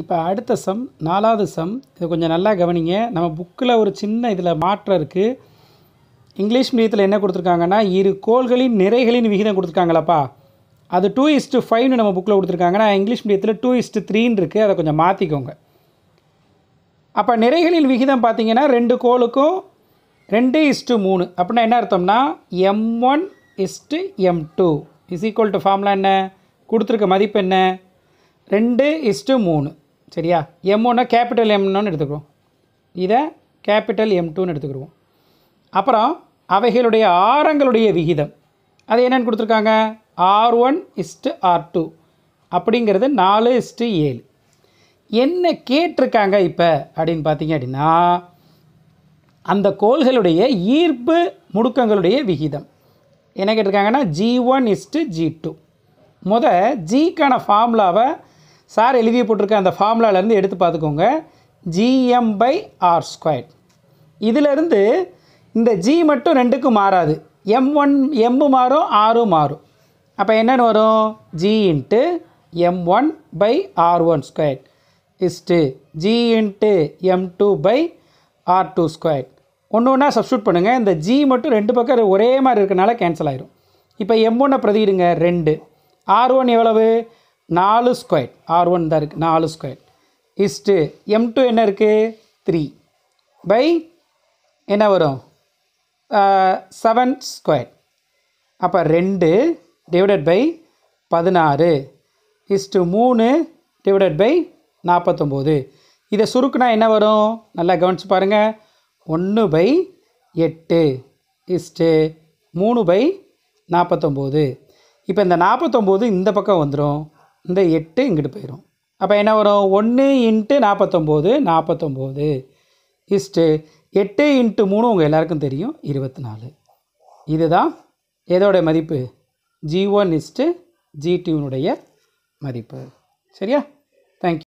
இப்போ அடுத்த சம் நாலாவது சம் இதை கொஞ்சம் நல்லா கவனிங்க நம்ம புக்கில் ஒரு சின்ன இதில் மாற்றம் இருக்குது இங்கிலீஷ் மீடியத்தில் என்ன கொடுத்துருக்காங்கன்னா இரு கோள்களின் நிறைகளின் விகிதம் கொடுத்துருக்காங்களாப்பா அது டூ இஸ்ட்டு ஃபைவ்னு நம்ம புக்கில் கொடுத்துருக்காங்கன்னா இங்கிலீஷ் மீடியத்தில் டூ இஸ்ட்டு த்ரீன்னு இருக்குது அதை கொஞ்சம் மாற்றிக்கோங்க அப்போ நிறைகளின் விகிதம் பார்த்திங்கன்னா ரெண்டு கோளுக்கும் ரெண்டு இஸ்ட்டு மூணு அப்படின்னா என்ன அர்த்தம்னா M one is to M two is equal to ஃபார்ம்லாம் என்ன கொடுத்துருக்க மதிப்பு என்ன ரெண்டு இஸ்ட்டு மூணு சரியா எம்ஒன்னா கேபிட்டல் எம்னு எடுத்துக்கிறோம் இதை கேபிட்டல் எம் டூன்னு எடுத்துக்கிடுவோம் அப்புறம் அவைகளுடைய ஆரங்களுடைய விகிதம் அது என்னென்னு கொடுத்துருக்காங்க R one is to R two அப்படிங்கிறது நாலு இஸ்ட்டு ஏழு என்ன கேட்டிருக்காங்க இப்போ அப்படின்னு பார்த்தீங்க அப்படின்னா அந்த கோள்களுடைய ஈர்ப்பு முடுக்கங்களுடைய விகிதம் என்ன கேட்டிருக்காங்கன்னா G one is to G two முத ஜிக்கான ஃபார்முலாவை சார் எழுதி போட்டிருக்க அந்த ஃபார்முலாலேருந்து எடுத்து பார்த்துக்கோங்க ஜிஎம் பை ஆர் ஸ்கொயர் இதிலிருந்து இந்த ஜி மட்டும் ரெண்டுக்கும் மாறாது எம் ஒன் எம் மாறும் ஆறும் மாறும் அப்போ என்னென்னு வரும் G into M one by R one square is to G into M two by R two square ஒன்று ஒன்றா சப்ஸ்டியூட் பண்ணுங்கள் இந்த ஜி மட்டும் ரெண்டு பக்கம் ஒரே மாதிரி இருக்கனால கேன்சல் ஆயிரும் இப்போ எம் ஒன்னை பிரதிடுங்க ரெண்டு ஆர் ஒன் எவ்வளவு நாலு ஸ்கொயர் ஆர் ஒன் தான் இருக்குது நாலு ஸ்கொயர் இஸ்ட்டு எம் டூ என்ன இருக்குது த்ரீ பை என்ன வரும் செவன் ஸ்கொயர் அப்போ ரெண்டு டிவைடட் பை பதினாறு இஸ்ட்டு மூணு டிவைடட் பை நாற்பத்தொம்போது இதை சுருக்குனா என்ன வரும் நல்லா கவனித்து பாருங்கள் ஒன்று பை எட்டு இஸ்ட்டு மூணு பை நாற்பத்தொம்போது இப்போ இந்த நாற்பத்தொம்போது இந்த பக்கம் வந்துடும் இந்த எட்டு இங்கிட்டு போயிடும் அப்போ என்ன வரும் ஒன்று இன்ட்டு நாற்பத்தொம்போது நாற்பத்தொம்போது இஸ்ட்டு எட்டு இன்ட்டு மூணு உங்கள் எல்லாருக்கும் தெரியும் இருபத்தி நாலு இதுதான் எதோடைய மதிப்பு ஜி ஒன் இஸ்ட்டு ஜி டூனுடைய மதிப்பு சரியா தேங்க்யூ